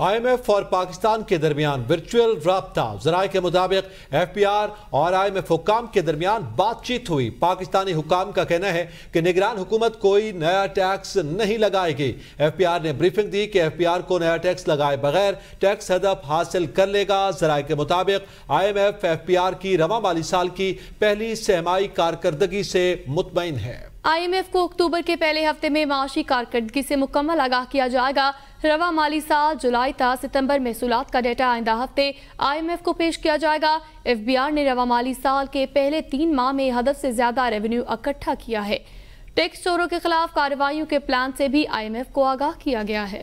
आई M F और पाकिस्तान के दरमियान वर्चुअल रबता जराए के मुताबिक एफ पी आर और आई एम एफ हुकाम के दरमियान बातचीत हुई पाकिस्तानी हुकाम का कहना है कि निगरान हुकूमत कोई नया टैक्स नहीं लगाएगी एफ पी आर ने ब्रीफिंग दी कि एफ पी आर को नया टैक्स लगाए बगैर टैक्स हदफ हासिल कर लेगा जराये के मुताबिक I M F F P R की रवा माली साल की पहली सहमाई कारकरदगी से मुतमिन है आईएमएफ को अक्टूबर के पहले हफ्ते में माशी कारकर्दगी से मुकम्मल आगाह किया जाएगा रवा माली साल जुलाई तथा सितंबर महसूलत का डेटा आइंदा हफ्ते आईएमएफ को पेश किया जाएगा एफबीआर ने रवा माली साल के पहले तीन माह में हदफ से ज्यादा रेवेन्यू इकट्ठा किया है टैक्स चोरों के खिलाफ कार्रवाई के प्लान से भी एफ को आगाह किया गया है